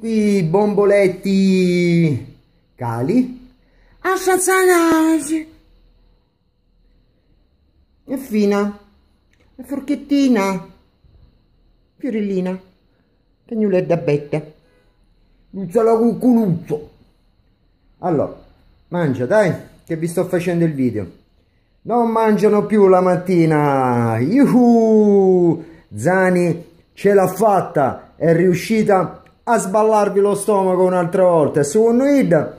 qui bomboletti cali assassinage e fina La forchettina fiorellina cagnuletta da betta luzzala cuculuzzo allora mangia dai che vi sto facendo il video non mangiano più la mattina Yuhu! Zani ce l'ha fatta è riuscita a sballarvi lo stomaco un'altra volta. Su OneWid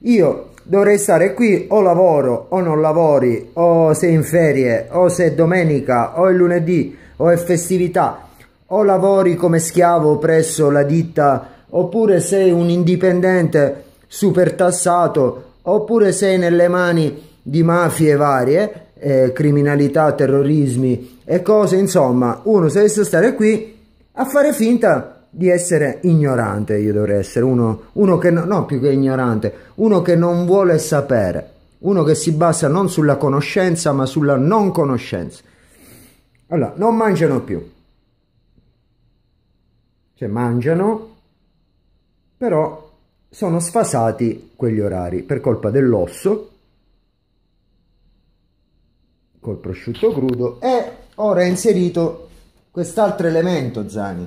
io dovrei stare qui o lavoro o non lavori o se in ferie o se è domenica o è lunedì o è festività o lavori come schiavo presso la ditta oppure sei un indipendente super tassato oppure sei nelle mani di mafie varie eh, criminalità terrorismi e cose insomma uno se dovesse stare qui a fare finta di essere ignorante, io dovrei essere uno, uno che no, no, più che ignorante, uno che non vuole sapere, uno che si basa non sulla conoscenza ma sulla non conoscenza. Allora, non mangiano più. Cioè mangiano, però sono sfasati quegli orari per colpa dell'osso col prosciutto crudo e ora è inserito quest'altro elemento Zani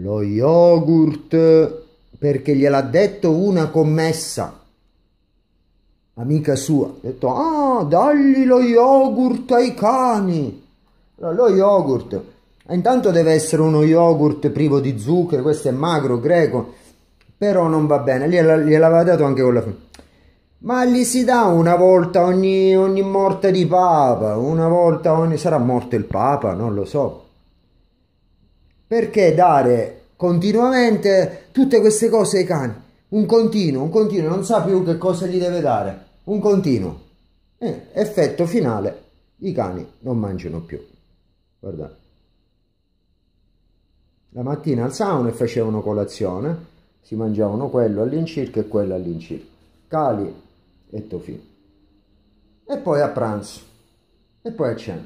lo yogurt perché gliel'ha detto una commessa, amica sua. Ha detto, ah, dagli lo yogurt ai cani. Allora, lo yogurt. Intanto deve essere uno yogurt privo di zucchero, questo è magro, greco, però non va bene. Gliel'aveva dato anche con la Ma gli si dà una volta ogni, ogni morte di papa, una volta ogni... sarà morto il papa, non lo so. Perché dare continuamente tutte queste cose ai cani? Un continuo, un continuo, non sa più che cosa gli deve dare. Un continuo. Eh, effetto finale, i cani non mangiano più. Guardate. La mattina alzavano e facevano colazione, si mangiavano quello all'incirca e quello all'incirca. Cali e tofi. E poi a pranzo. E poi a cena.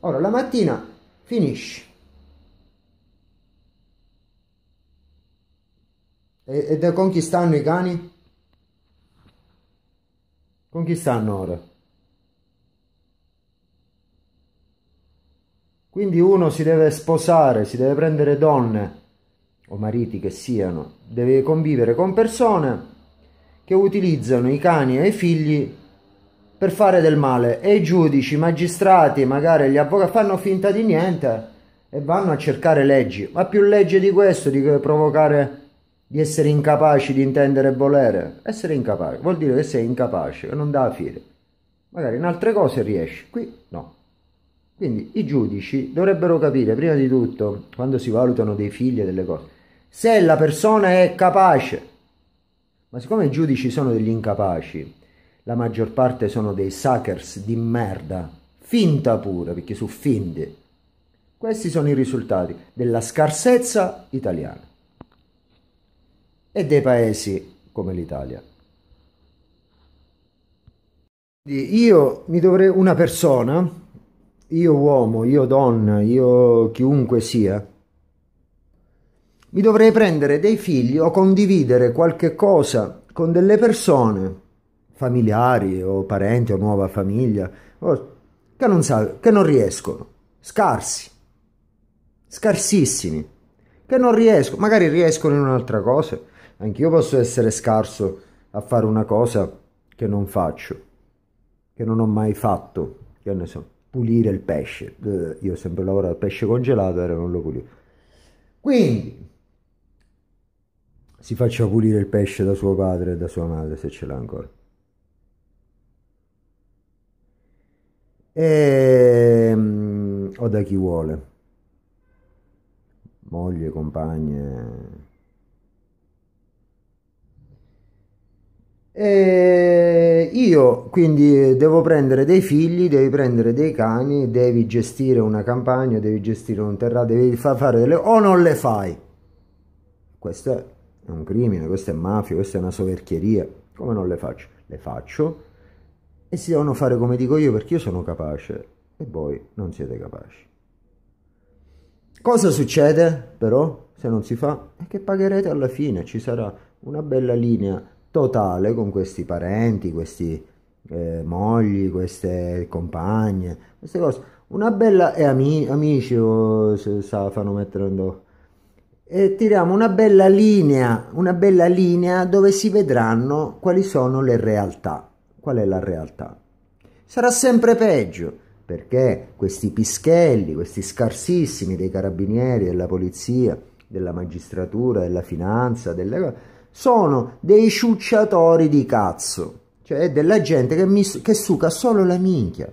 Ora la mattina finisce. E, e da, con chi stanno i cani? Con chi stanno ora? Quindi uno si deve sposare, si deve prendere donne o mariti che siano, deve convivere con persone che utilizzano i cani e i figli per fare del male e i giudici, i magistrati, magari gli avvocati fanno finta di niente e vanno a cercare leggi, ma più legge di questo di provocare di essere incapaci di intendere e volere. Essere incapace vuol dire che sei incapace, che non dà fine. Magari in altre cose riesci, qui no. Quindi i giudici dovrebbero capire, prima di tutto, quando si valutano dei figli e delle cose, se la persona è capace. Ma siccome i giudici sono degli incapaci, la maggior parte sono dei suckers di merda, finta pure, perché su finti. Questi sono i risultati della scarsezza italiana e dei paesi come l'Italia. Io mi dovrei, una persona, io uomo, io donna, io chiunque sia, mi dovrei prendere dei figli o condividere qualche cosa con delle persone, familiari o parenti o nuova famiglia, che non, sa, che non riescono, scarsi, scarsissimi, che non riescono, magari riescono in un'altra cosa, Anch'io posso essere scarso a fare una cosa che non faccio, che non ho mai fatto, che ne so, pulire il pesce. Eh, io ho sempre lavorato pesce congelato, era non lo pulivo. Quindi si faccia pulire il pesce da suo padre e da sua madre se ce l'ha ancora. E, ehm, o da chi vuole, moglie, compagne, E eh, io quindi devo prendere dei figli, devi prendere dei cani, devi gestire una campagna, devi gestire un terra, devi far fare delle... o non le fai. Questo è un crimine, questa è mafia, questa è una soverchieria. Come non le faccio? Le faccio e si devono fare come dico io perché io sono capace e voi non siete capaci. Cosa succede però se non si fa? È che pagherete alla fine, ci sarà una bella linea totale con questi parenti, questi eh, mogli, queste compagne, queste cose. Una bella... e eh, ami, amici, oh, se sa, fanno mettere un do. E tiriamo una bella linea, una bella linea dove si vedranno quali sono le realtà. Qual è la realtà? Sarà sempre peggio, perché questi pischelli, questi scarsissimi dei carabinieri, della polizia, della magistratura, della finanza, delle cose sono dei ciucciatori di cazzo, cioè della gente che, mi, che suca solo la minchia,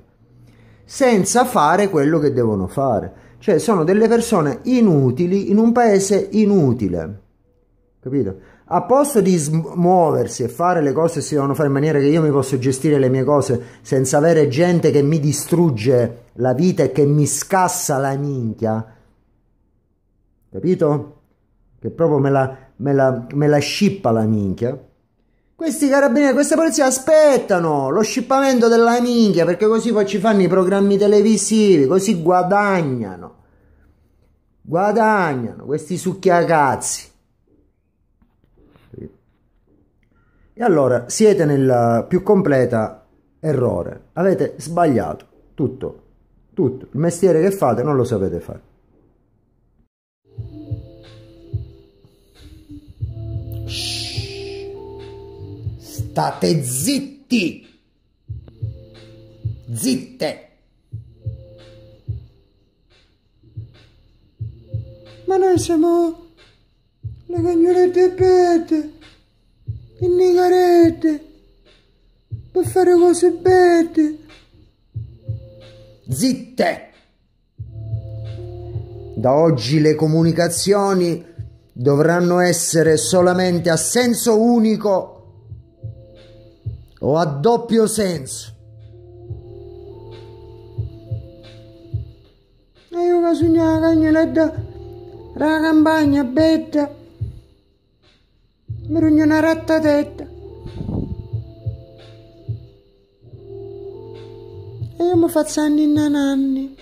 senza fare quello che devono fare. Cioè sono delle persone inutili in un paese inutile, capito? a posto di smuoversi e fare le cose che si devono fare in maniera che io mi posso gestire le mie cose senza avere gente che mi distrugge la vita e che mi scassa la minchia, capito? che proprio me la, me la, me la scippa la minchia. Questi carabinieri, questa polizia aspettano lo scippamento della minchia perché così ci fanno i programmi televisivi, così guadagnano. Guadagnano questi succhiacazzi. E allora siete nel più completa errore. Avete sbagliato tutto, tutto. Il mestiere che fate non lo sapete fare. State zitti! Zitte! Ma noi siamo le cagnolette belle, le nigarette, per fare cose bette. Zitte! Da oggi le comunicazioni dovranno essere solamente a senso unico o a doppio senso. E io che sognavo la cagnoletta, la campagna betta, mi rugno una rattatetta. E io mi faccio anni in anni.